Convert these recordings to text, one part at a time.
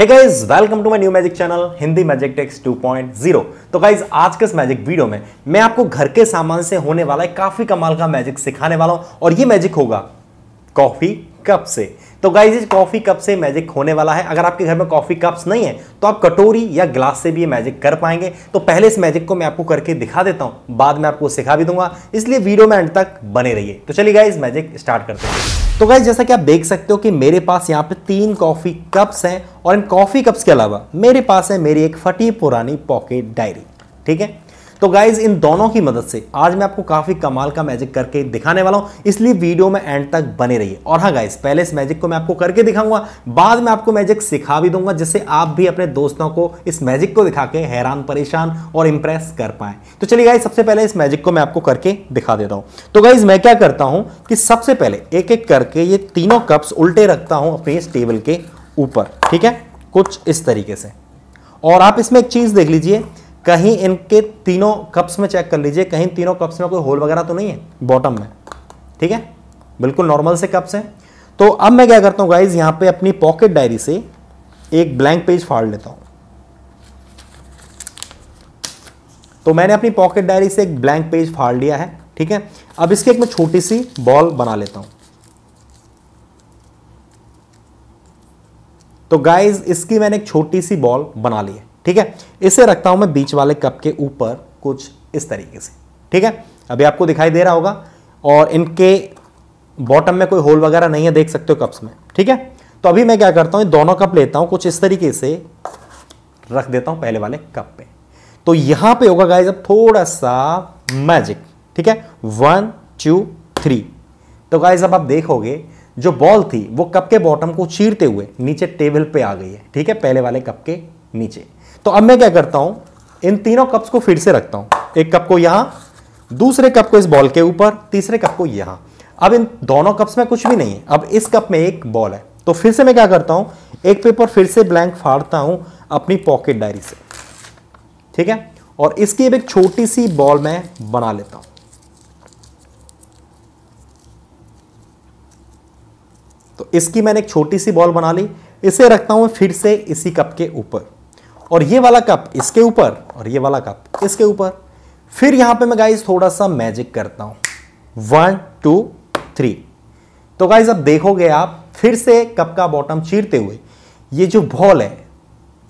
hey guys welcome to my new magic channel Hindi magic techs 2.0 तो guys आज के इस मैजिक वीडियो में मैं आपको घर के सामान से होने वाला एक काफी कमाल का मैजिक सिखाने वाला हूं और ये मैजिक होगा कॉफी कप से तो गाइज इस कॉफ़ी कप से मैजिक होने वाला है अगर आपके घर में कॉफ़ी कप्स नहीं है तो आप कटोरी या ग्लास से भी ये मैजिक कर पाएंगे तो पहले इस मैजिक को मैं आपको करके दिखा देता हूँ बाद में आपको सिखा भी दूंगा इसलिए वीडियो में एंड तक बने रहिए तो चलिए गाइज मैजिक स्टार्ट करते हैं तो गाइज जैसा कि आप देख सकते हो कि मेरे पास यहाँ पे तीन कॉफ़ी कप्स हैं और इन कॉफ़ी कप्स के अलावा मेरे पास है मेरी एक फटी पुरानी पॉकेट डायरी ठीक है तो गाइज इन दोनों की मदद से आज मैं आपको काफ़ी कमाल का मैजिक करके दिखाने वाला हूं इसलिए वीडियो में एंड तक बने रहिए और हाँ गाइज पहले इस मैजिक को मैं आपको करके दिखाऊंगा बाद में आपको मैजिक सिखा भी दूंगा जिससे आप भी अपने दोस्तों को इस मैजिक को दिखा के हैरान परेशान और इंप्रेस कर पाए तो चलिए गाइज सबसे पहले इस मैजिक को मैं आपको करके दिखा देता हूँ तो गाइज मैं क्या करता हूँ कि सबसे पहले एक एक करके ये तीनों कप्स उल्टे रखता हूँ अपने इस टेबल के ऊपर ठीक है कुछ इस तरीके से और आप इसमें एक चीज़ देख लीजिए कहीं इनके तीनों कप्स में चेक कर लीजिए कहीं तीनों कप्स में कोई होल वगैरह तो नहीं है बॉटम में ठीक है बिल्कुल नॉर्मल से कप्स हैं तो अब मैं क्या करता हूँ गाइज यहाँ पे अपनी पॉकेट डायरी से एक ब्लैंक पेज फाड़ लेता हूँ तो मैंने अपनी पॉकेट डायरी से एक ब्लैंक पेज फाड़ लिया है ठीक है अब इसकी एक मैं छोटी सी बॉल बना लेता हूँ तो गाइज इसकी मैंने एक छोटी सी बॉल बना ली है ठीक है इसे रखता हूं मैं बीच वाले कप के ऊपर कुछ इस तरीके से ठीक है अभी आपको दिखाई दे रहा होगा और इनके बॉटम में कोई होल वगैरह नहीं है देख सकते हो कप्स में ठीक है तो अभी मैं क्या करता हूं दोनों कप लेता हूं कुछ इस तरीके से रख देता हूं पहले वाले कप पे तो यहां पे होगा गाइस अब थोड़ा सा मैजिक ठीक है वन टू थ्री तो गाइस अब आप देखोगे जो बॉल थी वो कप के बॉटम को चीरते हुए नीचे टेबल पे आ गई है ठीक है पहले वाले कप के नीचे तो अब मैं क्या करता हूं इन तीनों कप्स को फिर से रखता हूं एक कप को यहां दूसरे कप को इस बॉल के ऊपर तीसरे कप को यहां अब इन दोनों कप्स में कुछ भी नहीं है अब इस कप में एक बॉल है तो फिर से मैं क्या करता हूं एक पेपर फिर से ब्लैंक फाड़ता हूं अपनी पॉकेट डायरी से ठीक है और इसकी अब एक छोटी सी बॉल मैं बना लेता हूं तो इसकी मैंने एक छोटी सी बॉल बना ली इसे रखता हूं फिर से इसी कप के ऊपर और ये वाला कप इसके ऊपर और ये वाला कप इसके ऊपर फिर यहां पे मैं गाइज थोड़ा सा मैजिक करता हूं वन टू थ्री तो गाइज अब देखोगे आप फिर से कप का बॉटम चीरते हुए ये जो बॉल है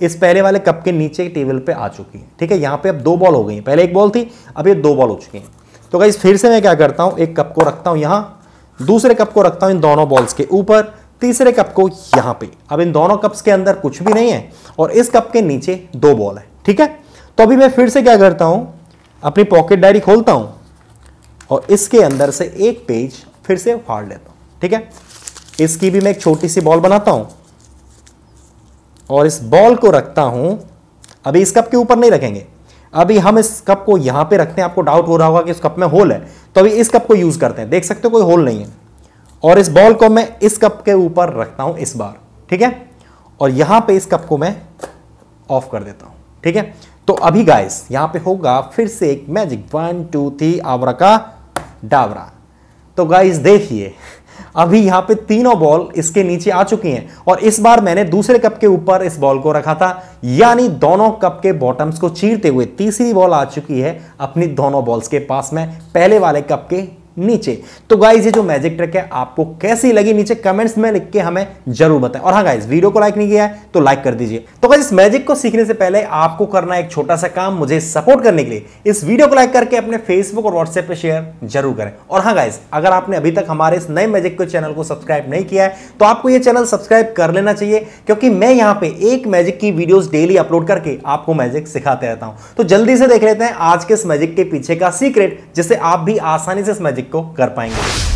इस पहले वाले कप के नीचे टेबल पे आ चुकी है ठीक है यहां पे अब दो बॉल हो गई पहले एक बॉल थी अब ये दो बॉल हो चुकी हैं तो गाइज फिर से मैं क्या करता हूं एक कप को रखता हूं यहां दूसरे कप को रखता हूं इन दोनों बॉल्स के ऊपर तीसरे कप को यहां पे अब इन दोनों कप्स के अंदर कुछ भी नहीं है और इस कप के नीचे दो बॉल है ठीक है तो अभी मैं फिर से क्या करता हूं अपनी पॉकेट डायरी खोलता हूं और इसके अंदर से एक पेज फिर से फाड़ लेता हूं ठीक है इसकी भी मैं एक छोटी सी बॉल बनाता हूं और इस बॉल को रखता हूं अभी इस कप के ऊपर नहीं रखेंगे अभी हम इस कप को यहां पे रखते हैं आपको डाउट हो रहा होगा कि इस कप में होल है तो अभी इस कप को यूज करते हैं देख सकते हो कोई होल नहीं है और इस बॉल को मैं इस कप के ऊपर रखता हूं इस बार ठीक है और यहां पे इस कप को मैं ऑफ कर देता हूं ठीक है तो अभी गाइस यहां पे होगा फिर से एक मैजिक वन टू थ्री आवरा का डावरा तो गाइस देखिए अभी यहां पे तीनों बॉल इसके नीचे आ चुकी हैं और इस बार मैंने दूसरे कप के ऊपर इस बॉल को रखा था यानी दोनों कप के बॉटम्स को चीरते हुए तीसरी बॉल आ चुकी है अपनी दोनों बॉल्स के पास में पहले वाले कप के नीचे तो गाइज ये जो मैजिक ट्रिक है आपको कैसी लगी नीचे कमेंट्स में लिख के हमें जरूर बताएं और हाँ गाइज वीडियो को लाइक नहीं किया है तो लाइक कर दीजिए तो गाइज इस मैजिक को सीखने से पहले आपको करना एक छोटा सा काम मुझे सपोर्ट करने के लिए इस वीडियो को लाइक करके अपने फेसबुक और व्हाट्सएप पर शेयर जरूर करें और हाँ गाइज अगर आपने अभी तक हमारे इस नए मैजिक के चैनल को सब्सक्राइब नहीं किया है तो आपको यह चैनल सब्सक्राइब कर लेना चाहिए क्योंकि मैं यहाँ पे एक मैजिक की वीडियो डेली अपलोड करके आपको मैजिक सिखाते रहता हूँ तो जल्दी से देख लेते हैं आज के इस मैजिक के पीछे का सीक्रेट जिससे आप भी आसानी से इस मैजिक मैजिक को कर पाएंगे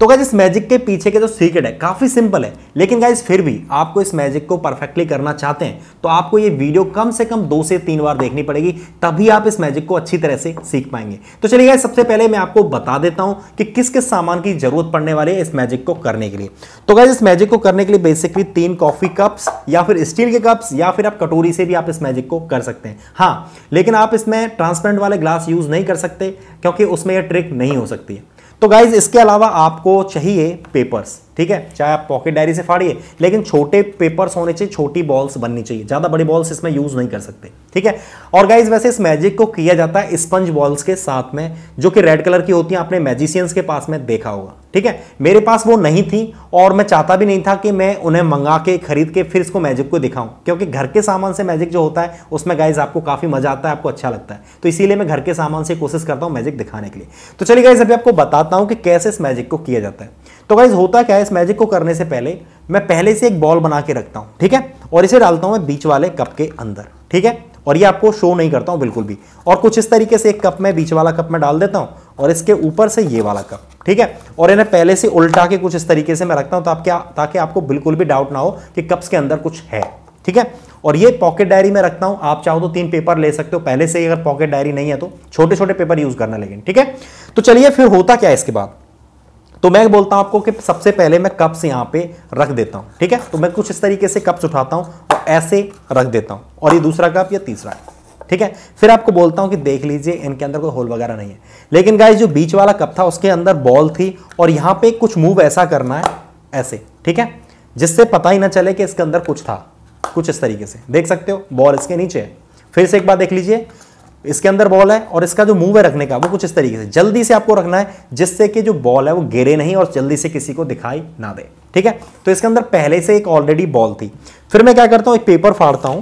तो गाइज इस मैजिक के पीछे के जो तो सीक्रेट है काफ़ी सिंपल है लेकिन गाइज फिर भी आपको इस मैजिक को परफेक्टली करना चाहते हैं तो आपको ये वीडियो कम से कम दो से तीन बार देखनी पड़ेगी तभी आप इस मैजिक को अच्छी तरह से सीख पाएंगे तो चलिए गाइज सबसे पहले मैं आपको बता देता हूं कि किस किस सामान की जरूरत पड़ने वाली है इस मैजिक को करने के लिए तो गाइज इस मैजिक को करने के लिए बेसिकली तीन कॉफ़ी कप्स या फिर स्टील के कप्स या फिर आप कटोरी से भी आप इस मैजिक को कर सकते हैं हाँ लेकिन आप इसमें ट्रांसपेरेंट वाले ग्लास यूज़ नहीं कर सकते क्योंकि उसमें यह ट्रिक नहीं हो सकती है तो गाइज इसके अलावा आपको चाहिए पेपर्स ठीक है चाहे आप पॉकेट डायरी से फाड़िए लेकिन छोटे पेपर्स होने चाहिए छोटी बॉल्स बननी चाहिए ज़्यादा बड़ी बॉल्स इसमें यूज़ नहीं कर सकते ठीक है और गाइज वैसे इस मैजिक को किया जाता है स्पंज बॉल्स के साथ में जो कि रेड कलर की होती है आपने मैजिशियंस के पास में देखा होगा ठीक है मेरे पास वो नहीं थी और मैं चाहता भी नहीं था कि मैं उन्हें मंगा के खरीद के फिर इसको मैजिक को दिखाऊं क्योंकि घर के सामान से मैजिक जो होता है उसमें गाइज आपको काफ़ी मजा आता है आपको अच्छा लगता है तो इसीलिए मैं घर के सामान से कोशिश करता हूं मैजिक दिखाने के लिए तो चलिए गाइज अभी आपको बताता हूं कि कैसे इस मैजिक को किया जाता है तो गाइज होता क्या है इस मैजिक को करने से पहले मैं पहले से एक बॉल बना के रखता हूं ठीक है और इसे डालता हूं मैं बीच वाले कप के अंदर ठीक है और ये आपको शो नहीं करता हूं बिल्कुल भी और कुछ इस तरीके से एक कप में बीच वाला कप में डाल देता हूं और इसके ऊपर से ये वाला कप ठीक है और इन्हें पहले से उल्टा के कुछ इस तरीके से मैं रखता हूं तो आप क्या ताकि आपको बिल्कुल भी डाउट ना हो कि कप्स के अंदर कुछ है ठीक है और ये पॉकेट डायरी में रखता हूं आप चाहो तो तीन पेपर ले सकते हो पहले से ही अगर पॉकेट डायरी नहीं है तो छोटे छोटे पेपर यूज करना लेकिन ठीक है तो चलिए फिर होता क्या है इसके बाद तो मैं बोलता हूं आपको कि सबसे पहले मैं कप्स यहां पे रख देता हूं ठीक है तो मैं कुछ इस तरीके से कप्स उठाता हूं और ऐसे रख देता हूं और ये दूसरा कप या तीसरा है ठीक है फिर आपको बोलता हूं कि देख लीजिए इनके अंदर कोई होल वगैरह नहीं है लेकिन गाइज जो बीच वाला कप था उसके अंदर बॉल थी और यहां पे कुछ मूव ऐसा करना है ऐसे ठीक है जिससे पता ही ना चले कि इसके अंदर कुछ था कुछ इस तरीके से देख सकते हो बॉल इसके नीचे है फिर से एक बार देख लीजिए इसके अंदर बॉल है और इसका जो मूव है रखने का वो कुछ इस तरीके से जल्दी से आपको रखना है जिससे कि जो बॉल है वो गिरे नहीं और जल्दी से किसी को दिखाई ना दे ठीक है तो इसके अंदर पहले से एक ऑलरेडी बॉल थी फिर मैं क्या करता हूँ एक पेपर फाड़ता हूं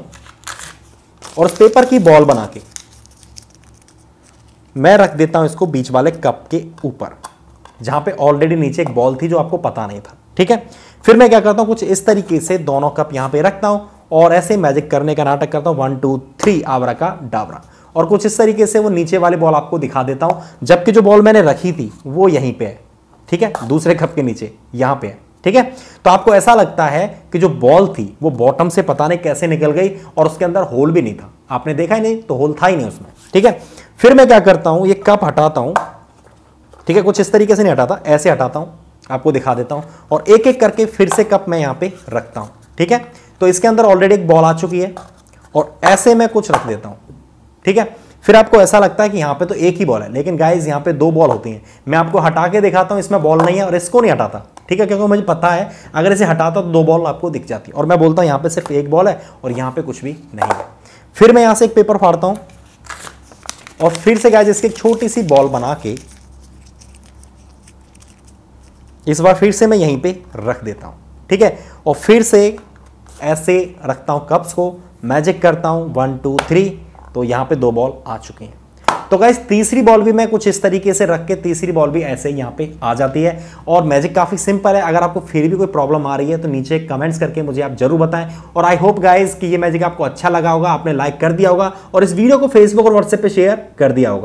और उस पेपर की बॉल बना के मैं रख देता हूं इसको बीच वाले कप के ऊपर जहां पे ऑलरेडी नीचे एक बॉल थी जो आपको पता नहीं था ठीक है फिर मैं क्या करता हूं कुछ इस तरीके से दोनों कप यहां पे रखता हूं और ऐसे मैजिक करने का नाटक करता हूं वन टू थ्री आवरा का डावरा और कुछ इस तरीके से वो नीचे वाले बॉल आपको दिखा देता हूं जबकि जो बॉल मैंने रखी थी वो यहीं पे है ठीक है दूसरे कप के नीचे यहां पे है ठीक है तो आपको ऐसा लगता है कि जो बॉल थी वो बॉटम से पता नहीं कैसे निकल गई और उसके अंदर होल भी नहीं था आपने देखा ही नहीं तो होल था ही नहीं उसमें ठीक है फिर मैं क्या करता हूं ये कप हटाता हूं ठीक है कुछ इस तरीके से नहीं हटाता ऐसे हटाता हूं आपको दिखा देता हूं और एक एक करके फिर से कप मैं यहां पे रखता हूं ठीक है तो इसके अंदर ऑलरेडी एक बॉल आ चुकी है और ऐसे मैं कुछ रख देता हूं ठीक है फिर आपको ऐसा लगता है कि यहाँ पे तो एक ही बॉल है लेकिन गाइज यहाँ पे दो बॉल होती हैं मैं आपको हटा के दिखाता हूँ इसमें बॉल नहीं है और इसको नहीं हटाता ठीक है क्योंकि मुझे पता है अगर इसे हटाता तो दो बॉल आपको दिख जाती और मैं बोलता हूँ यहाँ पे सिर्फ एक बॉल है और यहाँ पे कुछ भी नहीं है फिर मैं यहाँ से एक पेपर फाड़ता हूँ और फिर से गाइज इसकी एक छोटी सी बॉल बना के इस बार फिर से मैं यहीं पर रख देता हूँ ठीक है और फिर से ऐसे रखता हूँ कप्स को मैजिक करता हूँ वन टू थ्री तो यहाँ पे दो बॉल आ चुकी हैं तो गाइज तीसरी बॉल भी मैं कुछ इस तरीके से रख के तीसरी बॉल भी ऐसे ही यहाँ पे आ जाती है और मैजिक काफ़ी सिंपल है अगर आपको फिर भी कोई प्रॉब्लम आ रही है तो नीचे कमेंट्स करके मुझे आप जरूर बताएं और आई होप गाइज कि ये मैजिक आपको अच्छा लगा होगा आपने लाइक कर दिया होगा और इस वीडियो को फेसबुक और व्हाट्सएप पर शेयर कर दिया होगा